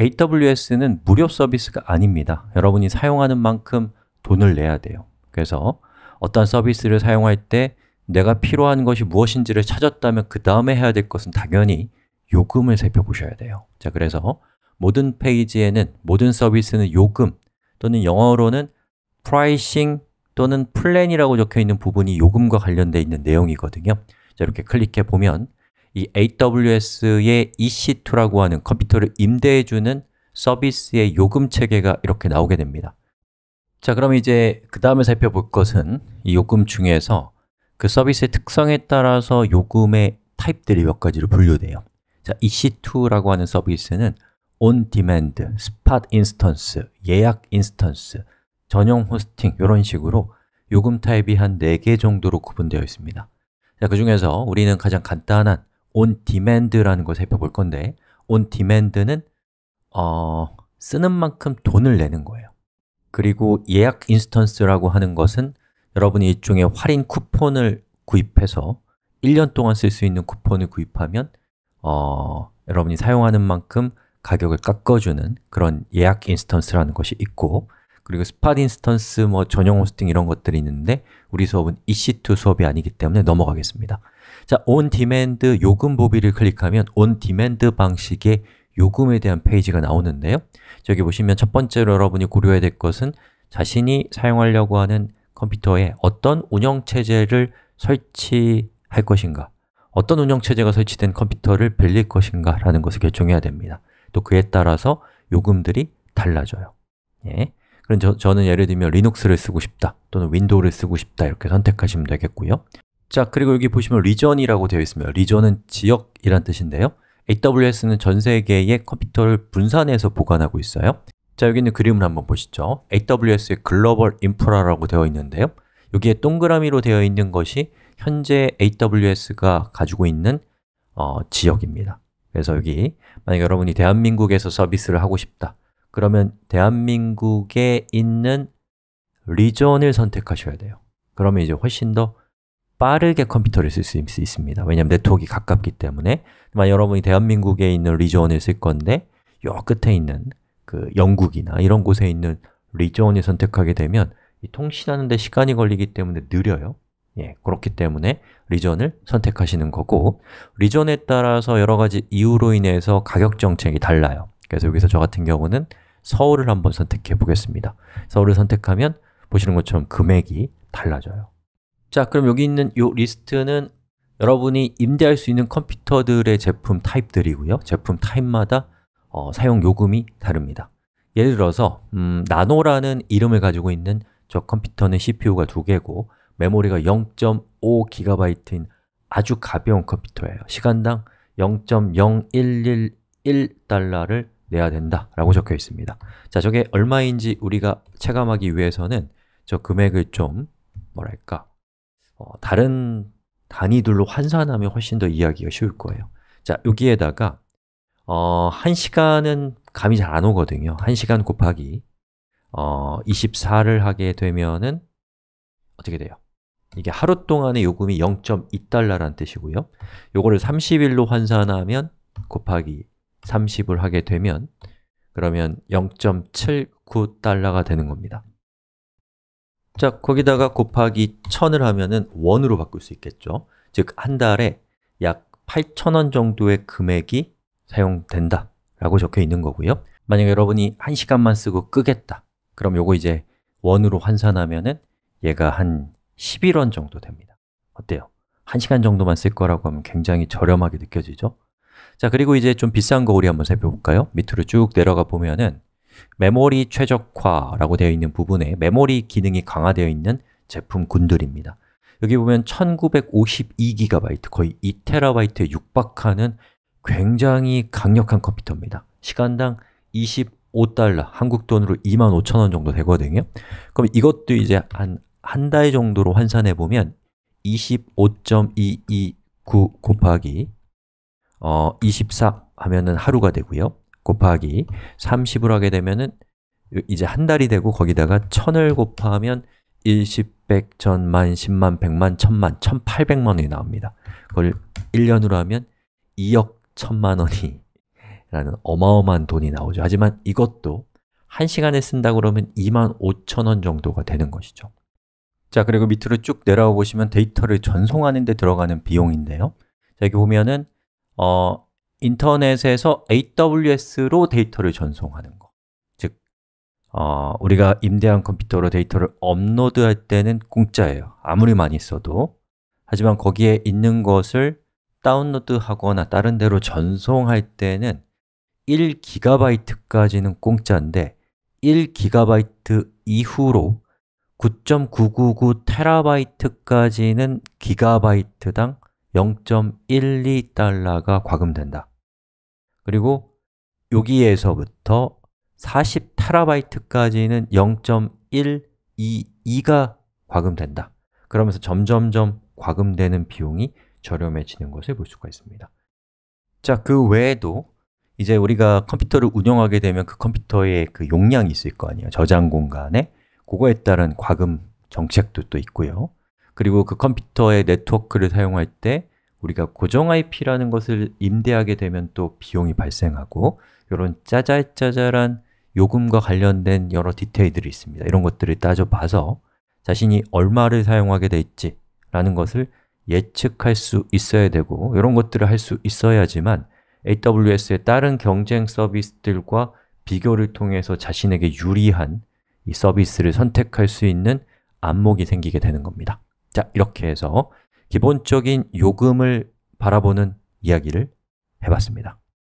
AWS는 무료 서비스가 아닙니다 여러분이 사용하는 만큼 돈을 내야 돼요 그래서 어떤 서비스를 사용할 때 내가 필요한 것이 무엇인지를 찾았다면 그 다음에 해야 될 것은 당연히 요금을 살펴보셔야 돼요 자 그래서 모든 페이지에는 모든 서비스는 요금 또는 영어로는 pricing 또는 p l a n 이라고 적혀 있는 부분이 요금과 관련되어 있는 내용이거든요 자 이렇게 클릭해 보면 이 AWS의 EC2라고 하는 컴퓨터를 임대해주는 서비스의 요금 체계가 이렇게 나오게 됩니다 자, 그럼 이제 그 다음에 살펴볼 것은 이 요금 중에서 그 서비스의 특성에 따라서 요금의 타입들이 몇 가지로 분류돼요 자, EC2라고 하는 서비스는 온 디맨드, 스팟 인스턴스, 예약 인스턴스, 전용 호스팅 이런 식으로 요금 타입이 한 4개 정도로 구분되어 있습니다 자, 그 중에서 우리는 가장 간단한 on demand라는 걸 살펴볼 건데 on demand는 어, 쓰는 만큼 돈을 내는 거예요 그리고 예약 인스턴스라고 하는 것은 여러분이 일종의 할인 쿠폰을 구입해서 1년 동안 쓸 수 있는 쿠폰을 구입하면 어, 여러분이 사용하는 만큼 가격을 깎아주는 그런 예약 인스턴스라는 것이 있고 그리고 스팟 인스턴스 뭐 전용 호스팅 이런 것들이 있는데 우리 수업은 EC2 수업이 아니기 때문에 넘어가겠습니다. 자, 온 디맨드 요금 보비를 클릭하면 온 디맨드 방식의 요금에 대한 페이지가 나오는데요. 저기 보시면 첫 번째로 여러분이 고려해야 될 것은 자신이 사용하려고 하는 컴퓨터에 어떤 운영체제를 설치할 것인가 어떤 운영체제가 설치된 컴퓨터를 빌릴 것인가 라는 것을 결정해야 됩니다 또 그에 따라서 요금들이 달라져요 예. 그럼 저, 저는 예를 들면 리눅스를 쓰고 싶다 또는 윈도우를 쓰고 싶다 이렇게 선택하시면 되겠고요 자, 그리고 여기 보시면 리전이라고 되어 있습니다 리전은 지역이란 뜻인데요 AWS는 전 세계의 컴퓨터를 분산해서 보관하고 있어요 자, 여기는 그림을 한번 보시죠 AWS의 글로벌 인프라라고 되어 있는데요 여기에 동그라미로 되어 있는 것이 현재 AWS가 가지고 있는 어, 지역입니다 그래서 여기 만약 여러분이 대한민국에서 서비스를 하고 싶다 그러면 대한민국에 있는 리전을 선택하셔야 돼요 그러면 이제 훨씬 더 빠르게 컴퓨터를 쓸 수 있습니다 왜냐하면 네트워크가 가깝기 때문에 만약 여러분이 대한민국에 있는 리전을 쓸 건데 요 끝에 있는 그 영국이나 이런 곳에 있는 리전을 선택하게 되면 통신하는데 시간이 걸리기 때문에 느려요 예, 그렇기 때문에 리전을 선택하시는 거고 리전에 따라서 여러 가지 이유로 인해서 가격 정책이 달라요 그래서 여기서 저 같은 경우는 서울을 한번 선택해 보겠습니다 서울을 선택하면 보시는 것처럼 금액이 달라져요 자, 그럼 여기 있는 이 리스트는 여러분이 임대할 수 있는 컴퓨터들의 제품 타입들이고요 제품 타입마다 어, 사용 요금이 다릅니다 예를 들어서 음, 나노라는 이름을 가지고 있는 저 컴퓨터는 CPU가 두개고 메모리가 0.5GB인 아주 가벼운 컴퓨터예요 시간당 0.0111달러를 내야 된다라고 적혀 있습니다. 자, 저게 얼마인지 우리가 체감하기 위해서는 저 금액을 좀 뭐랄까 어, 다른 단위들로 환산하면 훨씬 더 이해하기가 쉬울 거예요. 자, 여기에다가 어, 1시간은 감이 잘 안 오거든요. 1시간 곱하기 어, 24를 하게 되면은 어떻게 돼요? 이게 하루 동안의 요금이 0 2달러는 뜻이고요. 요거를 30일로 환산하면 곱하기 30을 하게 되면 그러면 0.79달러가 되는 겁니다 자, 거기다가 곱하기 1000을 하면은 1으로 바꿀 수 있겠죠 즉, 한 달에 약 8,000원 정도의 금액이 사용된다 라고 적혀 있는 거고요 만약 여러분이 1시간만 쓰고 끄겠다 그럼 요거 이제 1으로 환산하면은 얘가 한 11원 정도 됩니다 어때요? 1시간 정도만 쓸 거라고 하면 굉장히 저렴하게 느껴지죠? 자, 그리고 이제 좀 비싼 거 우리 한번 살펴볼까요? 밑으로 쭉 내려가 보면은 메모리 최적화라고 되어 있는 부분에 메모리 기능이 강화되어 있는 제품군들입니다 여기 보면 1952GB, 거의 2TB에 육박하는 굉장히 강력한 컴퓨터입니다 시간당 25달러, 한국 돈으로 25,000원 정도 되거든요 그럼 이것도 이제 한 한 달 정도로 환산해 보면 25.229 곱하기 어, 24 하면은 하루가 되고요 곱하기 30을 하게 되면은 이제 한 달이 되고 거기다가 1 0 0 0을 곱하면 10, 100, 1000만, 10만, 100만, 1000만, 1800만 원이 나옵니다 그걸 1년으로 하면 2억 1000만 원이 라는 어마어마한 돈이 나오죠 하지만 이것도 1시간에 쓴다 그러면 2만 5천 원 정도가 되는 것이죠 자, 그리고 밑으로 쭉 내려와 보시면 데이터를 전송하는 데 들어가는 비용인데요 자, 여기 보면은 어, 인터넷에서 AWS로 데이터를 전송하는 거. 즉, 어, 우리가 임대한 컴퓨터로 데이터를 업로드할 때는 공짜예요. 아무리 많이 써도. 하지만 거기에 있는 것을 다운로드하거나 다른 데로 전송할 때는 1GB까지는 공짜인데 1GB 이후로 9.999 t b 까지는 기가바이트당 0.12달러가 과금된다 그리고 여기에서부터 40테라바이트까지는 0.122가 과금된다 그러면서 점점점 과금되는 비용이 저렴해지는 것을 볼 수가 있습니다 자, 그 외에도 이제 우리가 컴퓨터를 운영하게 되면 그 컴퓨터의 그 용량이 있을 거 아니에요 저장 공간에 그거에 따른 과금 정책도 또 있고요 그리고 그 컴퓨터의 네트워크를 사용할 때 우리가 고정 IP라는 것을 임대하게 되면 또 비용이 발생하고 이런 짜잘짜잘한 요금과 관련된 여러 디테일들이 있습니다 이런 것들을 따져봐서 자신이 얼마를 사용하게 될지 라는 것을 예측할 수 있어야 되고 이런 것들을 할 수 있어야지만 AWS의 다른 경쟁 서비스들과 비교를 통해서 자신에게 유리한 이 서비스를 선택할 수 있는 안목이 생기게 되는 겁니다 자, 이렇게 해서 기본적인 요금을 바라보는 이야기를 해봤습니다.